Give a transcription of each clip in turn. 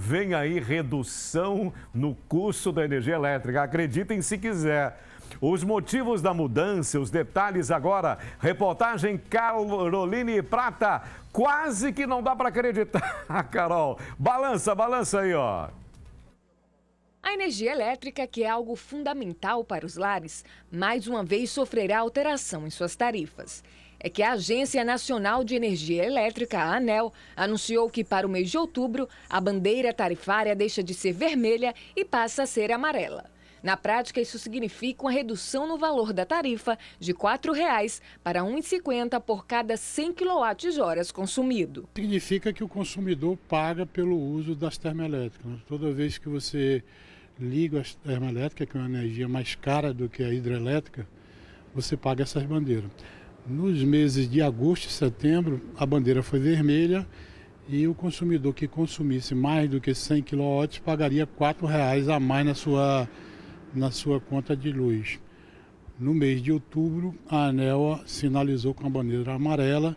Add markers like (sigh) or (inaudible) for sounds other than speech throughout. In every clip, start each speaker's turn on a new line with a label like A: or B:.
A: Vem aí redução no custo da energia elétrica. Acreditem se quiser. Os motivos da mudança, os detalhes agora. Reportagem Caroline Prata. Quase que não dá para acreditar, (laughs) Carol. Balança, balança aí, ó.
B: A energia elétrica, que é algo fundamental para os lares, mais uma vez sofrerá alteração em suas tarifas é que a Agência Nacional de Energia Elétrica, a ANEL, anunciou que para o mês de outubro a bandeira tarifária deixa de ser vermelha e passa a ser amarela. Na prática, isso significa uma redução no valor da tarifa de R$ 4,00 para R$ 1,50 por cada
A: 100 kWh consumido. Significa que o consumidor paga pelo uso das termoelétricas. Né? Toda vez que você liga as termoelétricas, que é uma energia mais cara do que a hidrelétrica, você paga essas bandeiras. Nos meses de agosto e setembro, a bandeira foi vermelha e o consumidor que consumisse mais do que 100 kW pagaria R$ reais a mais na sua, na sua conta de luz. No mês de outubro, a ANEL sinalizou com a bandeira amarela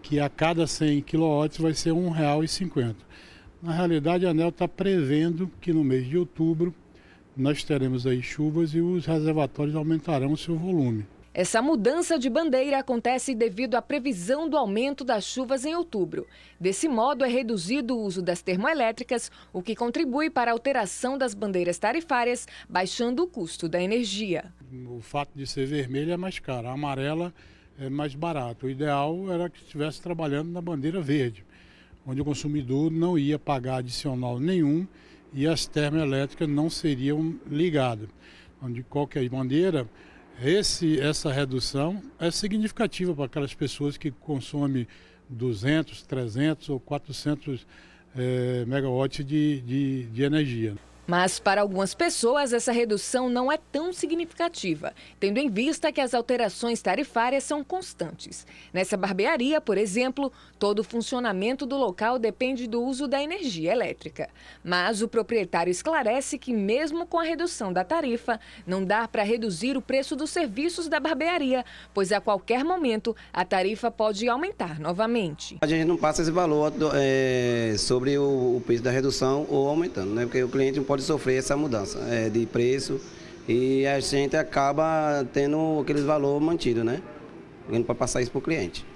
A: que a cada 100 kW vai ser R$ 1,50. Na realidade, a ANEL está prevendo que no mês de outubro nós teremos aí chuvas e os reservatórios aumentarão o seu volume.
B: Essa mudança de bandeira acontece devido à previsão do aumento das chuvas em outubro. Desse modo, é reduzido o uso das termoelétricas, o que contribui para a alteração das bandeiras tarifárias, baixando o custo da energia.
A: O fato de ser vermelha é mais caro, a amarela é mais barato. O ideal era que estivesse trabalhando na bandeira verde, onde o consumidor não ia pagar adicional nenhum e as termoelétricas não seriam ligadas. onde então, de qualquer bandeira, esse, essa redução é significativa para aquelas pessoas que consomem 200, 300 ou 400 é, eh, megawatts de, de, de energia.
B: Mas para algumas pessoas, essa redução não é tão significativa, tendo em vista que as alterações tarifárias são constantes. Nessa barbearia, por exemplo, todo o funcionamento do local depende do uso da energia elétrica. Mas o proprietário esclarece que, mesmo com a redução da tarifa, não dá para reduzir o preço dos serviços da barbearia, pois a qualquer momento a tarifa pode aumentar novamente. A gente não passa esse valor é, sobre o, o preço da redução ou aumentando, né? porque o cliente pode pode sofrer essa mudança é, de preço e a gente acaba tendo aqueles valores mantidos, né? A passar isso para o cliente.